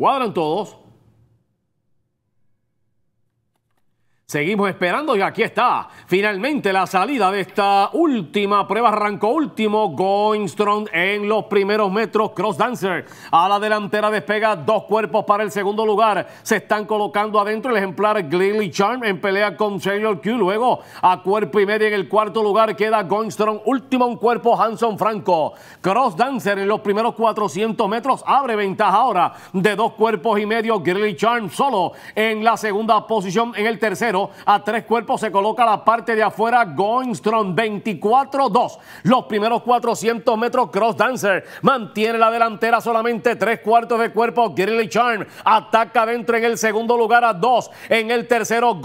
Cuadran todos, Seguimos esperando y aquí está. Finalmente la salida de esta última prueba. Arrancó último Going Strong en los primeros metros. Cross Dancer a la delantera despega dos cuerpos para el segundo lugar. Se están colocando adentro el ejemplar Grilly Charm en pelea con Sailor Q. Luego a cuerpo y medio en el cuarto lugar queda Going Strong. Último un cuerpo Hanson Franco. Cross Dancer en los primeros 400 metros abre ventaja ahora de dos cuerpos y medio. Grilly Charm solo en la segunda posición en el tercero. A tres cuerpos se coloca la parte de afuera Strong 24-2. Los primeros 400 metros Cross Dancer mantiene la delantera solamente tres cuartos de cuerpo Girly Charm. Ataca dentro en el segundo lugar a dos. En el tercero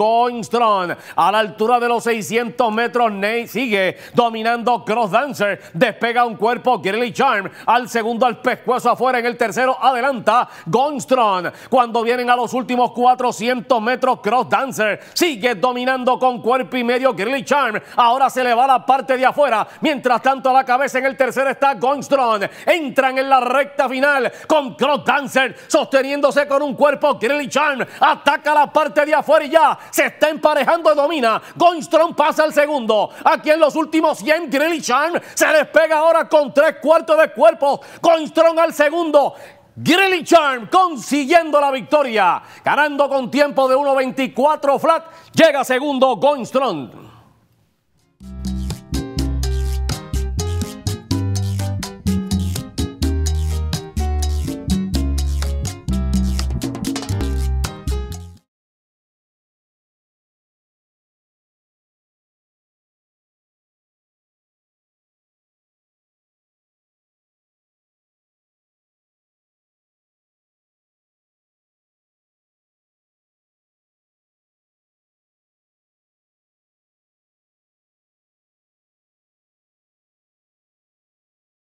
Strong A la altura de los 600 metros Ney sigue dominando Cross Dancer. Despega un cuerpo Girly Charm. Al segundo al pescuezo afuera. En el tercero adelanta Strong Cuando vienen a los últimos 400 metros Cross Dancer. Sigue dominando con cuerpo y medio Grilly Charm. Ahora se le va la parte de afuera. Mientras tanto, a la cabeza en el tercero está Gonstron. Entran en la recta final con Cross Dancer sosteniéndose con un cuerpo Grilly Charm. Ataca la parte de afuera y ya se está emparejando y domina. Gonstron pasa al segundo. Aquí en los últimos 100, Grilly Charm se despega ahora con tres cuartos de cuerpo. Gonstron al segundo. Grilly Charm consiguiendo la victoria, ganando con tiempo de 1.24 flat, llega segundo Strong.